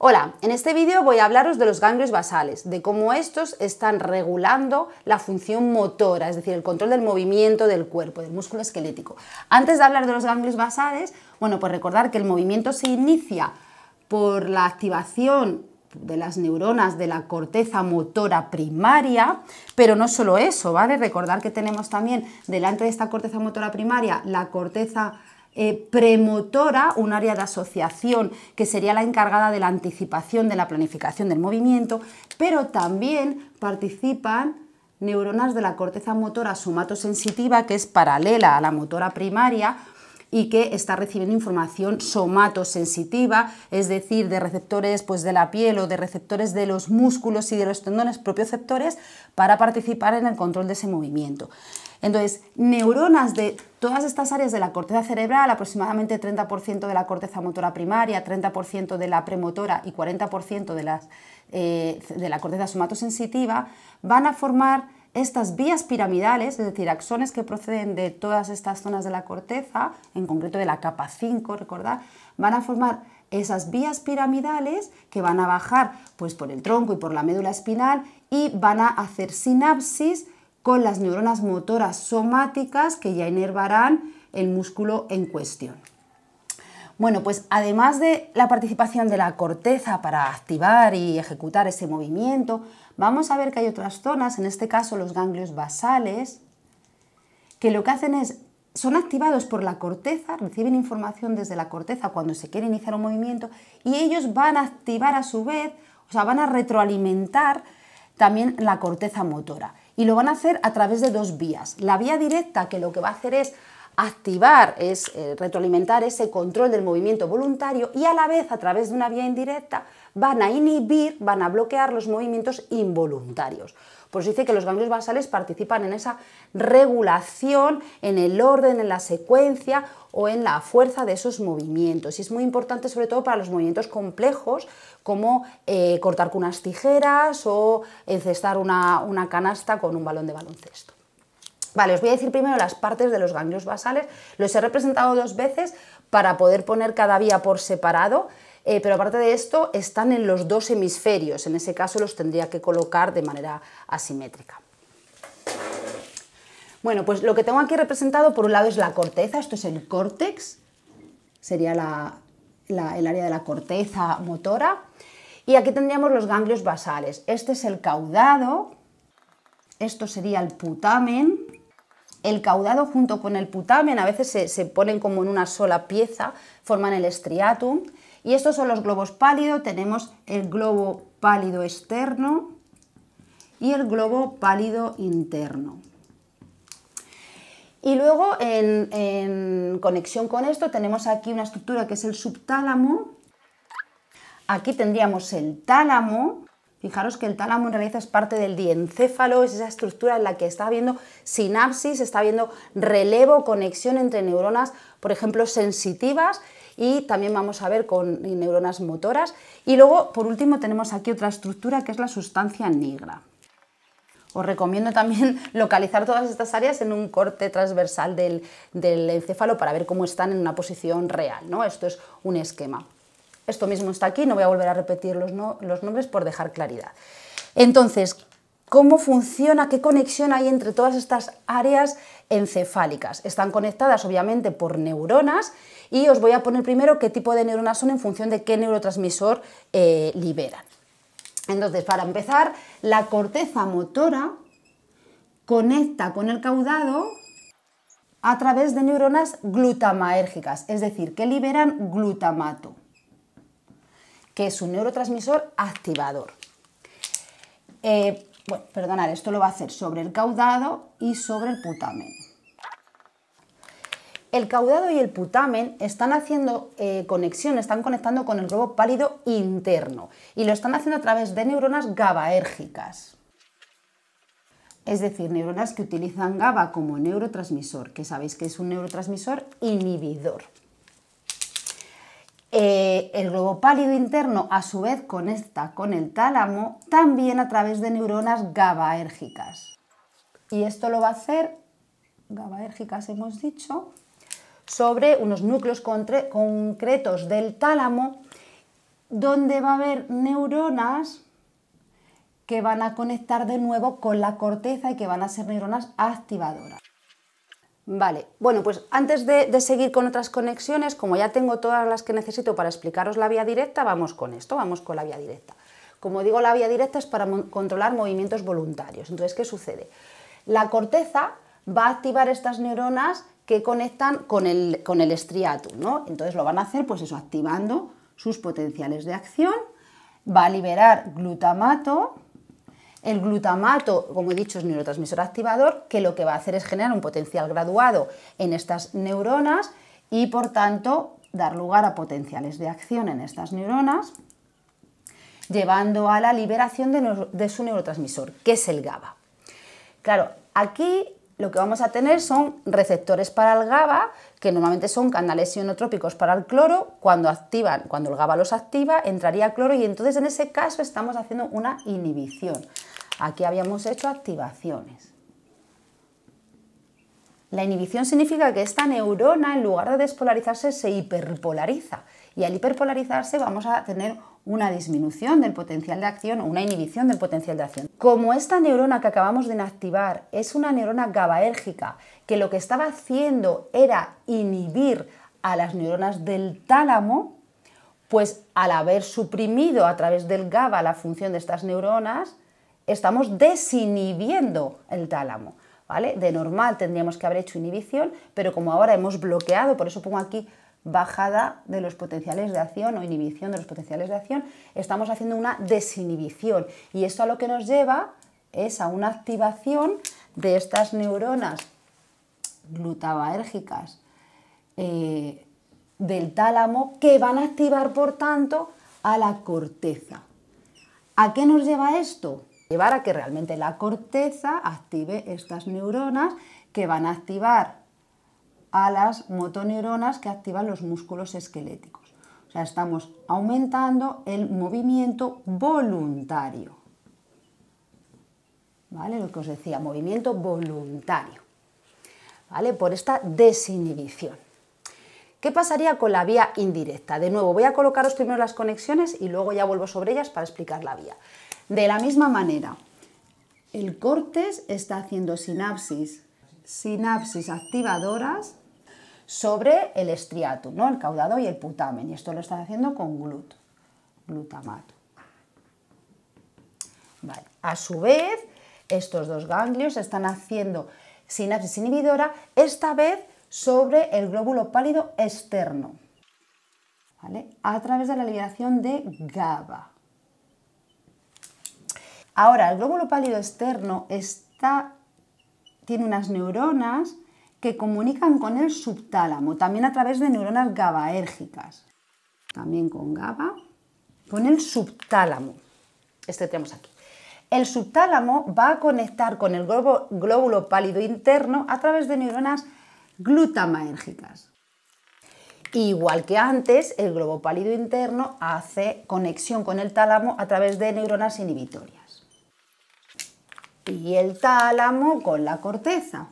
Hola, en este vídeo voy a hablaros de los ganglios basales, de cómo estos están regulando la función motora, es decir, el control del movimiento del cuerpo, del músculo esquelético. Antes de hablar de los ganglios basales, bueno, pues recordar que el movimiento se inicia por la activación de las neuronas de la corteza motora primaria, pero no solo eso, ¿vale? Recordar que tenemos también delante de esta corteza motora primaria la corteza eh, premotora, un área de asociación que sería la encargada de la anticipación, de la planificación del movimiento, pero también participan neuronas de la corteza motora somatosensitiva, que es paralela a la motora primaria, y que está recibiendo información somatosensitiva, es decir, de receptores pues, de la piel o de receptores de los músculos y de los tendones propioceptores para participar en el control de ese movimiento. Entonces, neuronas de todas estas áreas de la corteza cerebral, aproximadamente 30% de la corteza motora primaria, 30% de la premotora y 40% eh, de, la corteza somatosensitiva, van a formar estas vías piramidales, es decir, axones que proceden de todas estas zonas de la corteza, en concreto de la capa 5, recordad, van a formar esas vías piramidales que van a bajar pues, por el tronco y por la médula espinal y van a hacer sinapsis con las neuronas motoras somáticas que ya inervarán el músculo en cuestión. Bueno, pues además de la participación de la corteza para activar y ejecutar ese movimiento, vamos a ver que hay otras zonas, en este caso los ganglios basales, que lo que hacen es, son activados por la corteza, reciben información desde la corteza cuando se quiere iniciar un movimiento y ellos van a activar a su vez, o sea, van a retroalimentar también la corteza motora y lo van a hacer a través de dos vías. La vía directa que lo que va a hacer es activar, es eh, retroalimentar ese control del movimiento voluntario y a la vez a través de una vía indirecta van a inhibir, van a bloquear los movimientos involuntarios pues dice que los ganglios basales participan en esa regulación, en el orden, en la secuencia o en la fuerza de esos movimientos. Y es muy importante sobre todo para los movimientos complejos como eh, cortar con unas tijeras o encestar una, una canasta con un balón de baloncesto. Vale, os voy a decir primero las partes de los ganglios basales. Los he representado dos veces para poder poner cada vía por separado eh, pero aparte de esto están en los dos hemisferios, en ese caso los tendría que colocar de manera asimétrica. Bueno, pues lo que tengo aquí representado por un lado es la corteza, esto es el córtex, sería el área de la corteza motora, y aquí tendríamos los ganglios basales, este es el caudado, esto sería el putamen, el caudado junto con el putamen, a veces se, se ponen como en una sola pieza, forman el striatum y estos son los globos pálidos tenemos el globo pálido externo y el globo pálido interno. Y luego en, en conexión con esto tenemos aquí una estructura que es el subtálamo. Aquí tendríamos el tálamo, Fijaros que el tálamo en realidad es parte del diencéfalo, es esa estructura en la que está habiendo sinapsis, está habiendo relevo, conexión entre neuronas, por ejemplo, sensitivas y también vamos a ver con neuronas motoras. Y luego, por último, tenemos aquí otra estructura que es la sustancia negra. Os recomiendo también localizar todas estas áreas en un corte transversal del, del encéfalo para ver cómo están en una posición real. ¿no? Esto es un esquema. Esto mismo está aquí, no voy a volver a repetir los, los nombres por dejar claridad. Entonces, cómo funciona, qué conexión hay entre todas estas áreas encefálicas. Están conectadas obviamente por neuronas y os voy a poner primero qué tipo de neuronas son en función de qué neurotransmisor eh, liberan. Entonces, para empezar, la corteza motora conecta con el caudado a través de neuronas glutamaérgicas, es decir, que liberan glutamato, que es un neurotransmisor activador. Eh, bueno, perdonad, esto lo va a hacer sobre el caudado y sobre el putamen. El caudado y el putamen están haciendo eh, conexión, están conectando con el globo pálido interno y lo están haciendo a través de neuronas GABAérgicas. Es decir, neuronas que utilizan GABA como neurotransmisor, que sabéis que es un neurotransmisor inhibidor. Eh, el globo pálido interno, a su vez, conecta con el tálamo también a través de neuronas GABAérgicas. Y esto lo va a hacer, GABAérgicas hemos dicho, sobre unos núcleos concretos del tálamo, donde va a haber neuronas que van a conectar de nuevo con la corteza y que van a ser neuronas activadoras. Vale, bueno, pues antes de, seguir con otras conexiones, como ya tengo todas las que necesito para explicaros la vía directa, vamos con esto, vamos con la vía directa. Como digo, la vía directa es para controlar movimientos voluntarios. Entonces, ¿qué sucede? La corteza va a activar estas neuronas que conectan con el, con ¿no? Entonces lo van a hacer, pues eso, activando sus potenciales de acción, va a liberar glutamato, el glutamato, como he dicho, es neurotransmisor activador que lo que va a hacer es generar un potencial graduado en estas neuronas y, por tanto, dar lugar a potenciales de acción en estas neuronas, llevando a la liberación de, su neurotransmisor, que es el GABA. Claro, aquí lo que vamos a tener son receptores para el GABA, que normalmente son canales ionotrópicos para el cloro, cuando activan, cuando el GABA los activa, entraría cloro y entonces en ese caso estamos haciendo una inhibición. Aquí habíamos hecho activaciones. La inhibición significa que esta neurona, en lugar de despolarizarse, se hiperpolariza. Y al hiperpolarizarse vamos a tener una disminución del potencial de acción o una inhibición del potencial de acción. Como esta neurona que acabamos de inactivar es una neurona GABAérgica, que lo que estaba haciendo era inhibir a las neuronas del tálamo, pues al haber suprimido a través del GABA la función de estas neuronas, estamos desinhibiendo el tálamo. ¿Vale? De normal tendríamos que haber hecho inhibición, pero como ahora hemos bloqueado, por eso pongo aquí bajada de los potenciales de acción o inhibición de los potenciales de acción, estamos haciendo una desinhibición. Y esto a lo que nos lleva es a una activación de estas neuronas glutabaérgicas eh, del tálamo que van a activar, por tanto, a la corteza. ¿A qué nos lleva esto? llevar a que realmente la corteza active estas neuronas que van a activar a las motoneuronas que activan los músculos esqueléticos. O sea, estamos aumentando el movimiento voluntario. ¿Vale? Lo que os decía, movimiento voluntario. ¿Vale? Por esta desinhibición. ¿Qué pasaría con la vía indirecta? De nuevo, voy a colocaros primero las conexiones y luego ya vuelvo sobre ellas para explicar la vía. De la misma manera, el cortes está haciendo sinapsis, sinapsis activadoras sobre el estriato, ¿no? el caudado y el putamen, y esto lo está haciendo con glut, glutamato. A su vez, estos dos ganglios están haciendo sinapsis inhibidora, esta vez sobre el glóbulo pálido externo, a través de la liberación de GABA. Ahora, el glóbulo pálido externo tiene unas neuronas que comunican con el subtálamo, también a través de neuronas GABAérgicas, también con GABA, con el subtálamo. Este tenemos aquí. El subtálamo va a conectar con el glóbulo pálido interno a través de neuronas glutamaérgicas. Igual que antes, el globo pálido interno hace conexión con el tálamo a través de neuronas inhibitorias y el tálamo con la corteza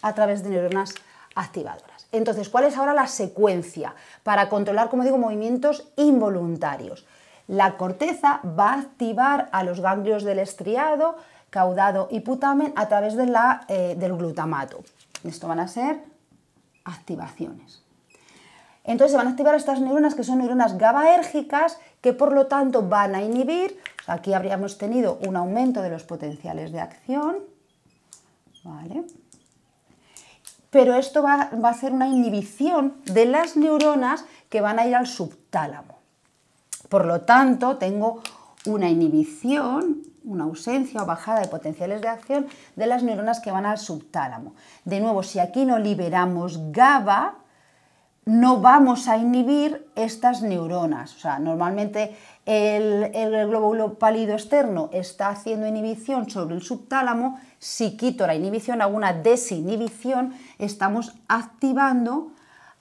a través de neuronas activadoras. Entonces, ¿cuál es ahora la secuencia para controlar, como digo, movimientos involuntarios? La corteza va a activar a los ganglios del estriado, caudado y putamen a través eh, del glutamato. Esto van a ser activaciones. Entonces se van a activar estas neuronas que son neuronas GABAérgicas que por lo tanto van a inhibir. aquí habríamos tenido un aumento de los potenciales de acción. ¿Vale? Pero esto va, va a ser una inhibición de las neuronas que van a ir al subtálamo. Por lo tanto, tengo una inhibición, una ausencia o bajada de potenciales de acción de las neuronas que van al subtálamo. De nuevo, si aquí no liberamos GABA, no vamos a inhibir estas neuronas. O sea, normalmente el, el, glóbulo pálido externo está haciendo inhibición sobre el subtálamo. Si quito la inhibición, alguna desinhibición, estamos activando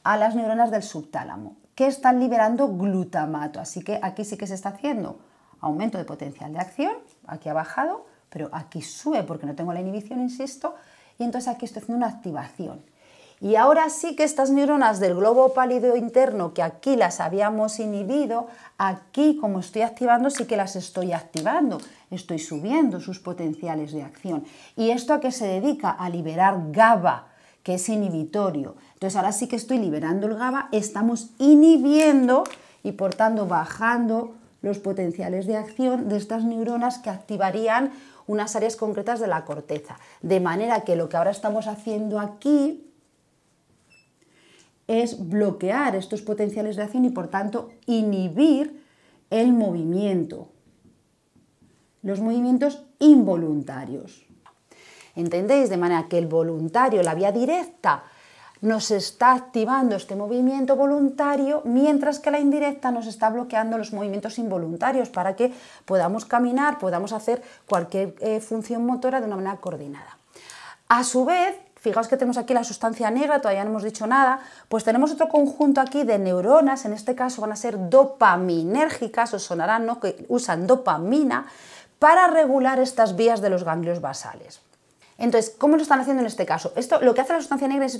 a las neuronas del subtálamo, que están liberando glutamato. Así que aquí sí que se está haciendo aumento de potencial de acción, aquí ha bajado, pero aquí sube porque no tengo la inhibición, insisto, y entonces aquí estoy haciendo una activación. Y ahora sí que estas neuronas del globo pálido interno, que aquí las habíamos inhibido, aquí como estoy activando, sí que las estoy activando. Estoy subiendo sus potenciales de acción. ¿Y esto a qué se dedica? A liberar GABA, que es inhibitorio. Entonces ahora sí que estoy liberando el GABA, estamos inhibiendo y por tanto bajando los potenciales de acción de estas neuronas que activarían unas áreas concretas de la corteza. De manera que lo que ahora estamos haciendo aquí es bloquear estos potenciales de acción y por tanto inhibir el movimiento, los movimientos involuntarios. ¿Entendéis? De manera que el voluntario, la vía directa, nos está activando este movimiento voluntario, mientras que la indirecta nos está bloqueando los movimientos involuntarios para que podamos caminar, podamos hacer cualquier eh, función motora de una manera coordinada. A su vez, Fijaos que tenemos aquí la sustancia negra, todavía no hemos dicho nada, pues tenemos otro conjunto aquí de neuronas, en este caso van a ser dopaminérgicas, os sonarán, ¿no? Que usan dopamina para regular estas vías de los ganglios basales. Entonces, ¿cómo lo están haciendo en este caso? Esto lo que hace la sustancia negra es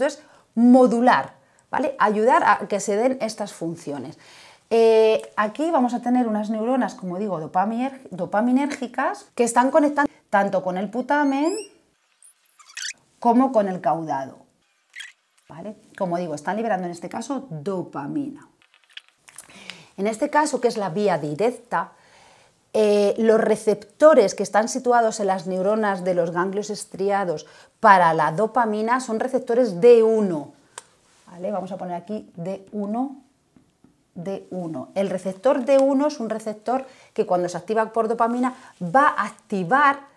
modular, ¿vale? Ayudar a que se den estas funciones. Eh, aquí vamos a tener unas neuronas, como digo, dopaminérgicas, que están conectando tanto con el putamen como con el caudado. ¿Vale? Como digo, están liberando en este caso dopamina. En este caso, que es la vía directa, eh, los receptores que están situados en las neuronas de los ganglios estriados para la dopamina son receptores D1. ¿Vale? Vamos a poner aquí D1, D1. El receptor D1 es un receptor que cuando se activa por dopamina va a activar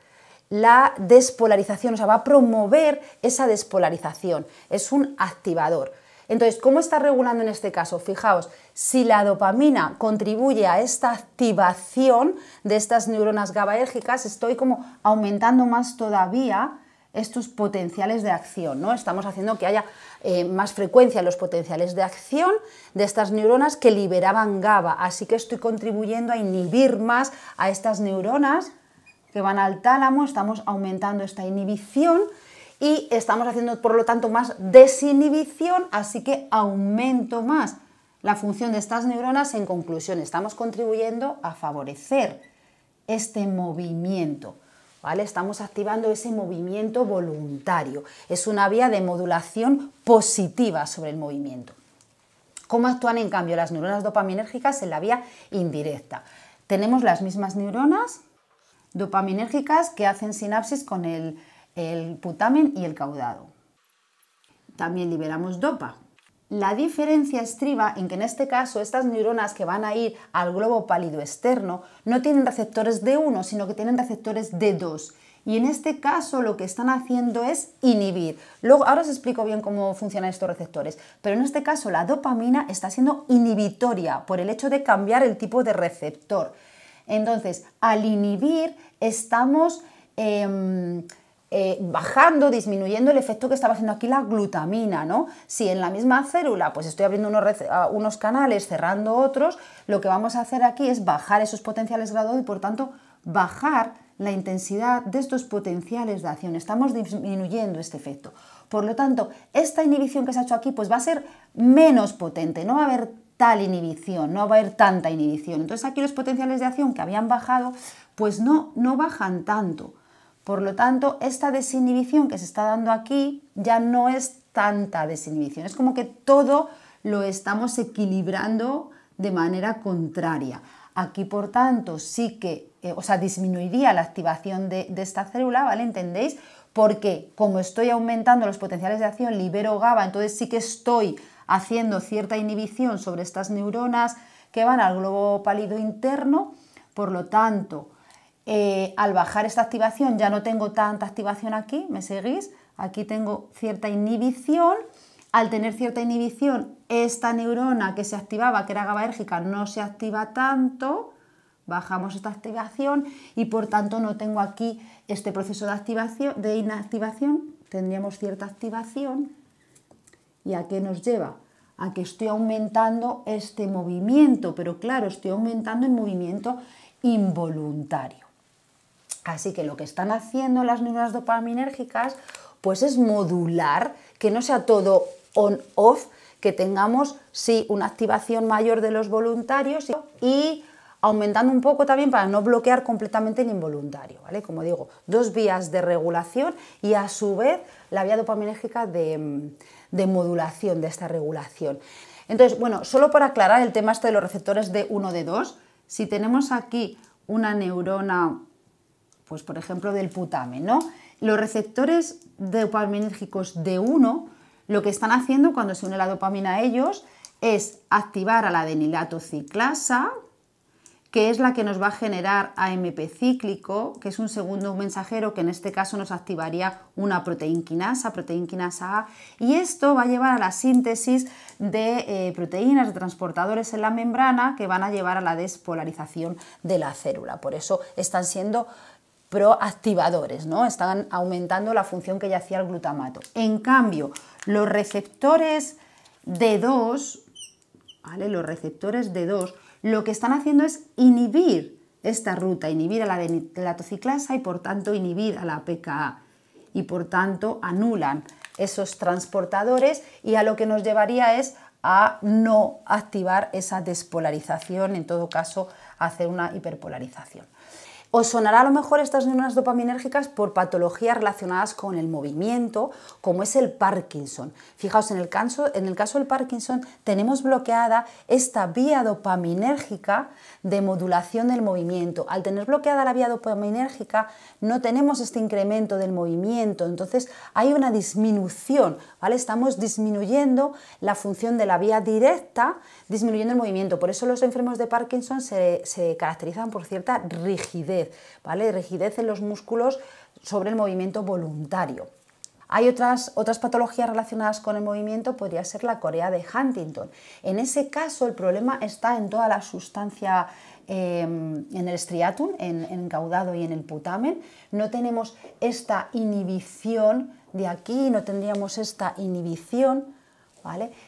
la despolarización, o sea, va a promover esa despolarización, es un activador. Entonces, ¿cómo está regulando en este caso? Fijaos, si la dopamina contribuye a esta activación de estas neuronas GABAérgicas, estoy como aumentando más todavía estos potenciales de acción, ¿no? Estamos haciendo que haya eh, más frecuencia en los potenciales de acción de estas neuronas que liberaban GABA, así que estoy contribuyendo a inhibir más a estas neuronas que van al tálamo, estamos aumentando esta inhibición y estamos haciendo, por lo tanto, más desinhibición, así que aumento más la función de estas neuronas. En conclusión, estamos contribuyendo a favorecer este movimiento. ¿Vale? Estamos activando ese movimiento voluntario. Es una vía de modulación positiva sobre el movimiento. ¿Cómo actúan en cambio las neuronas dopaminérgicas en la vía indirecta? Tenemos las mismas neuronas, dopaminérgicas que hacen sinapsis con el, putamen y el caudado. También liberamos dopa. La diferencia estriba en que en este caso estas neuronas que van a ir al globo pálido externo no tienen receptores de 1, sino que tienen receptores de 2 y en este caso lo que están haciendo es inhibir. Luego, ahora os explico bien cómo funcionan estos receptores, pero en este caso la dopamina está siendo inhibitoria por el hecho de cambiar el tipo de receptor. Entonces, al inhibir, estamos em, eh, bajando, disminuyendo el efecto que estaba haciendo aquí la glutamina, ¿no? Si en la misma célula, pues estoy abriendo unos, ah, canales, cerrando otros, lo que vamos a hacer aquí es bajar esos potenciales graduados y, por tanto, bajar la intensidad de estos potenciales de acción. Estamos disminuyendo este efecto. Por lo tanto, esta inhibición que se ha hecho aquí pues va a ser menos potente, no va a haber tal inhibición, no va a haber tanta inhibición. Entonces aquí los potenciales de acción que habían bajado, pues no, no bajan tanto. Por lo tanto, esta desinhibición que se está dando aquí ya no es tanta desinhibición. Es como que todo lo estamos equilibrando de manera contraria. Aquí, por tanto, sí que, eh, o sea, disminuiría la activación de esta célula, ¿vale? ¿Entendéis? Porque como estoy aumentando los potenciales de acción, libero GABA, entonces sí que estoy haciendo cierta inhibición sobre estas neuronas que van al globo pálido interno. Por lo tanto, eh, al bajar esta activación ya no tengo tanta activación aquí, ¿me seguís? Aquí tengo cierta inhibición. Al tener cierta inhibición, esta neurona que se activaba, que era GABAérgica, no se activa tanto. Bajamos esta activación y por tanto no tengo aquí este proceso de, activación, de inactivación. Tendríamos cierta activación ¿Y a qué nos lleva? A que estoy aumentando este movimiento, pero claro, estoy aumentando el movimiento involuntario. Así que lo que están haciendo las neuronas dopaminérgicas pues es modular, que no sea todo on-off, que tengamos sí una activación mayor de los voluntarios y aumentando un poco también para no bloquear completamente el involuntario, ¿vale? Como digo, dos vías de regulación y a su vez la vía dopaminérgica de, mm, modulación de esta regulación. Entonces, bueno, solo para aclarar el tema este de los receptores de 1 de 2, si tenemos aquí una neurona, pues por ejemplo del putamen, ¿no? Los receptores dopaminérgicos de 1 lo que están haciendo cuando se une la dopamina a ellos es activar a la adenilato ciclasa, que es la que nos va a generar AMP cíclico, que es un segundo mensajero que en este caso nos activaría una proteínquinasa, proteínquinasa A, y esto va a llevar a la síntesis de eh, proteínas, de transportadores en la membrana que van a llevar a la despolarización de la célula. Por eso están siendo proactivadores, ¿no? Están aumentando la función que ya hacía el glutamato. En cambio, los receptores D2, ¿vale? Los receptores D2 lo que están haciendo es inhibir esta ruta, inhibir a la tociclasa y por tanto inhibir a la PKA y por tanto anulan esos transportadores y a lo que nos llevaría es a no activar esa despolarización, en todo caso hacer una hiperpolarización. Os sonará a lo mejor estas neuronas dopaminérgicas por patologías relacionadas con el movimiento, como es el Parkinson. Fijaos, en el caso, en el caso del Parkinson tenemos bloqueada esta vía dopaminérgica de modulación del movimiento. Al tener bloqueada la vía dopaminérgica no tenemos este incremento del movimiento, entonces hay una disminución, ¿vale? Estamos disminuyendo la función de la vía directa, disminuyendo el movimiento. Por eso los enfermos de Parkinson se caracterizan por cierta rigidez rigidez, ¿vale? Rigidez en los músculos sobre el movimiento voluntario. Hay otras, patologías relacionadas con el movimiento, podría ser la corea de Huntington. En ese caso, el problema está en toda la sustancia, eh, en el striatum, en, el caudado y en el putamen. No tenemos esta inhibición de aquí, no tendríamos esta inhibición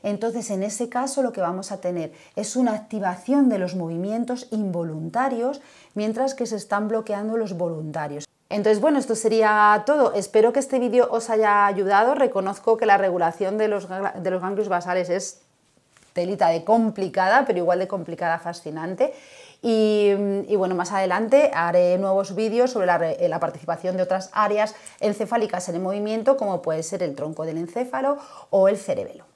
entonces, en ese caso lo que vamos a tener es una activación de los movimientos involuntarios mientras que se están bloqueando los voluntarios. Entonces, bueno, esto sería todo. Espero que este vídeo os haya ayudado. Reconozco que la regulación de los, ganglios basales es telita de complicada, pero igual de complicada fascinante. Y, bueno, más adelante haré nuevos vídeos sobre la, eh, la, participación de otras áreas encefálicas en el movimiento, como puede ser el tronco del encéfalo o el cerebelo.